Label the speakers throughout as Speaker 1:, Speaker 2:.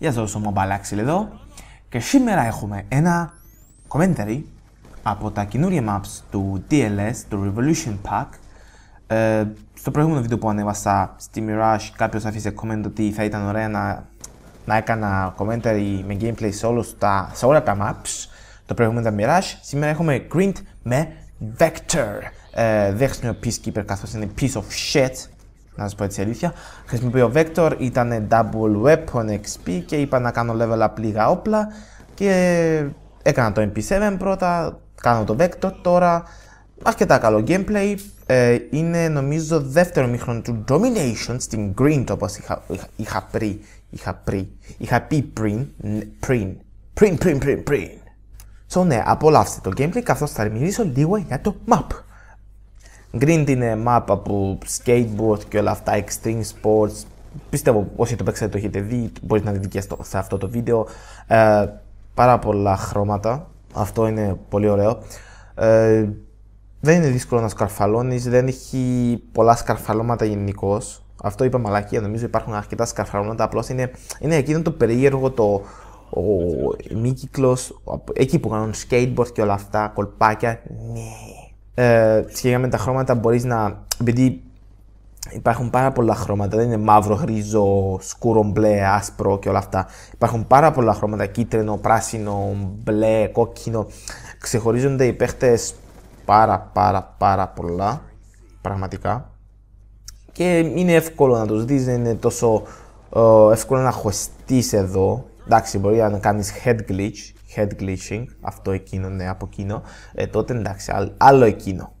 Speaker 1: Γεια σας, ο Μομπαλάξιλ εδώ και σήμερα έχουμε ένα commentary από τα καινούργια maps του DLS, του Revolution Pack ε, στο προηγούμενο βίντεο που ανέβασα στη Mirage κάποιος αφήσε comment ότι θα ήταν ωραία να, να έκανα commentary με gameplay σε, όλους τα, σε όλα τα maps το προηγούμενο ήταν Mirage, σήμερα έχουμε Grint με Vector ε, δεν χρησιμοποιώ Peacekeeper καθώς είναι piece of shit να σα πω έτσι αλήθεια. ο Vector, ήταν Double Weapon XP και είπα να κάνω level up λίγα όπλα και έκανα το MP7 πρώτα, κάνω το Vector τώρα. Αρκετά καλό gameplay, ε, είναι νομίζω δεύτερο μήχρον του Domination στην Green το όπως είχα, είχα, είχα, πρι, είχα, είχα πει πριν, πριν, πριν, πριν, πριν, πριν. So ναι, απολαύστε το gameplay καθώς θα μιλήσω λίγο για το map. Green είναι map από skateboard και όλα αυτά, extreme sports. Πιστεύω όσοι το παίξατε το έχετε δει, μπορείτε να δείτε και σε αυτό το βίντεο. Ε, πάρα πολλά χρώματα, αυτό είναι πολύ ωραίο. Ε, δεν είναι δύσκολο να σκαρφαλώνεις, δεν έχει πολλά σκαρφαλώματα γενικώς. Αυτό είπα μαλακία, νομίζω υπάρχουν αρκετά σκαρφαλώματα, απλώς είναι, είναι εκείνο το περίεργο, το, ο κύκλος, εκεί που κάνουν skateboard και όλα αυτά, κολπάκια. Ναι, ε, σχετικά με τα χρώματα μπορείς να... Επειδή υπάρχουν πάρα πολλά χρώματα, δεν είναι μαύρο, γρίζο, σκούρο, μπλε, άσπρο και όλα αυτά. Υπάρχουν πάρα πολλά χρώματα, κίτρινο, πράσινο, μπλε, κόκκινο. Ξεχωρίζονται οι παίχτες πάρα πάρα πάρα πολλά, πραγματικά. Και είναι εύκολο να τους δεις, δεν είναι τόσο ε, εύκολο να χωστείς εδώ, εντάξει, μπορεί να κάνεις head glitch, head glitching, αυτό εκείνο, ναι, από εκείνο, ε, τότε εντάξει, άλλο εκείνο.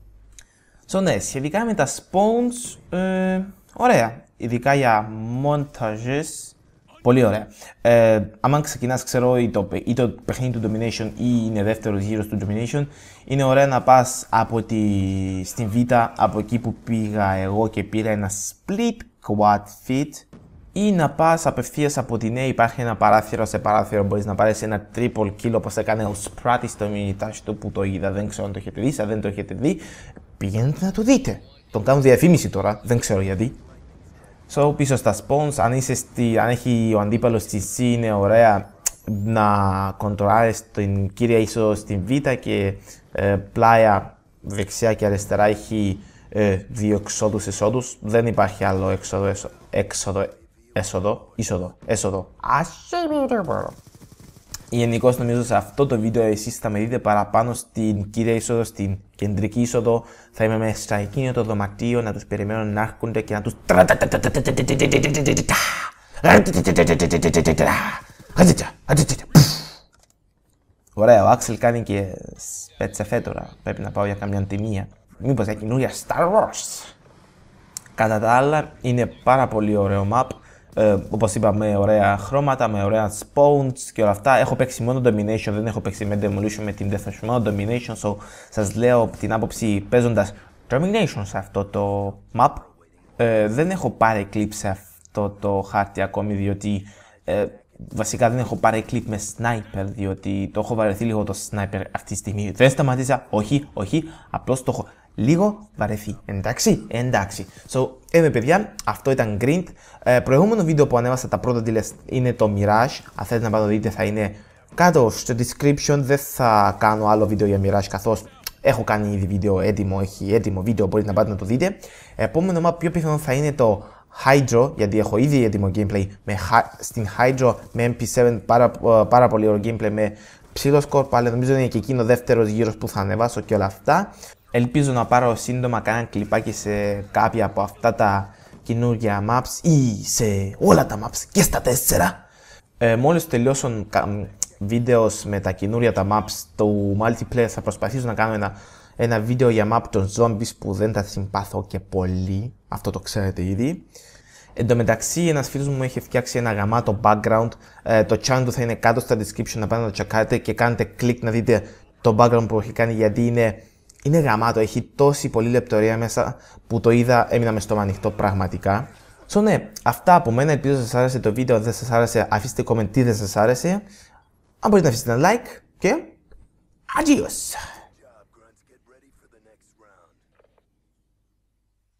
Speaker 1: So, ναι, σχετικά με τα spawns, ε, ωραία. Ειδικά για montages, πολύ ωραία. Ε, άμα ξεκινάς, ξέρω, ή το, ή το παιχνίδι του Domination ή είναι δεύτερος γύρος του Domination, είναι ωραία να πας τη, στην Β, από εκεί που πήγα εγώ και πήρα ένα split quad fit ή να πας απευθείας από την A. Υπάρχει ένα παράθυρο σε παράθυρο. Μπορείς να πάρεις ένα triple kill όπως έκανε ο Σπράτης στο Minitash του που το είδα. Δεν ξέρω αν το έχετε δει. Αν δεν το έχετε δει, πηγαίνετε να το δείτε. Τον κάνω διαφήμιση τώρα. Δεν ξέρω γιατί. So, πίσω στα spawns, αν, είσαι στη, αν έχει ο αντίπαλος στη C είναι ωραία να κοντράρει την κύρια ίσω στην Β και ε, πλάια δεξιά και αριστερά έχει ε, δύο εξόδους εσόδους. Δεν υπάρχει άλλο έξοδο, έξοδο Έσοδο, είσοδο, έσοδο. Γενικώ νομίζω σε αυτό το βίντεο εσείς θα με δείτε παραπάνω στην κύρια είσοδο, στην κεντρική είσοδο. Θα είμαι μέσα σε εκείνο το δωματίο να τους περιμένω να έρχονται και να τους... Ωραία, ο Άξελ κάνει και σπέτσε φέτορα. Πρέπει να πάω για καμιά τιμία. μήπω για καινούργια Star Wars. Κατά τα άλλα, είναι πάρα πολύ ωραίο map ε, όπως είπα, με ωραία χρώματα, με ωραία spawns και όλα αυτά. Έχω παίξει μόνο Domination, δεν έχω παίξει με Demolition, με την Deathmatch, μόνο Domination. So, σας λέω την άποψη παίζοντας Domination σε αυτό το map. Ε, δεν έχω πάρει clip σε αυτό το χάρτη ακόμη, διότι ε, βασικά δεν έχω πάρει clip με sniper, διότι το έχω βαρεθεί λίγο το sniper αυτή τη στιγμή. Δεν σταματήσα, όχι, όχι, απλώς το έχω λίγο βαρεθεί. Εντάξει, εντάξει. So, είμαι παιδιά, αυτό ήταν Grind. Ε, προηγούμενο βίντεο που ανέβασα τα πρώτα τηλε είναι το Mirage. Αν θέλετε να πάτε το δείτε θα είναι κάτω στο description. Δεν θα κάνω άλλο βίντεο για Mirage καθώς έχω κάνει ήδη βίντεο έτοιμο, έχει έτοιμο βίντεο, μπορείτε να πάτε να το δείτε. Επόμενο map πιο πιθανό θα είναι το Hydro, γιατί έχω ήδη έτοιμο gameplay με, στην Hydro με MP7, πάρα, πάρα πολύ ωραίο gameplay με ψηλό σκορπ, αλλά νομίζω είναι και εκείνο δεύτερος γύρος που θα ανεβάσω και όλα αυτά. Ελπίζω να πάρω σύντομα κανένα κλιπάκι σε κάποια από αυτά τα καινούργια maps ή σε όλα τα maps και στα τέσσερα. Ε, μόλις τελειώσω βίντεος με τα καινούργια τα maps του multiplayer θα προσπαθήσω να κάνω ένα, ένα βίντεο για map των zombies που δεν τα συμπάθω και πολύ. Αυτό το ξέρετε ήδη. Εν τω μεταξύ, ένας φίλος μου έχει φτιάξει ένα γαμάτο background. Ε, το channel του θα είναι κάτω στα description να πάτε να το τσακάρετε και κάνετε click να δείτε το background που έχει κάνει γιατί είναι είναι γραμμάτο, έχει τόση πολλή λεπτορία μέσα που το είδα, έμεινα μες στόμα ανοιχτό πραγματικά. So, ναι, αυτά από μένα. Ελπίζω σας άρεσε το βίντεο. Αν δεν σας άρεσε, αφήστε comment τι δεν σας άρεσε. Αν μπορείτε να αφήσετε ένα like και. Adios!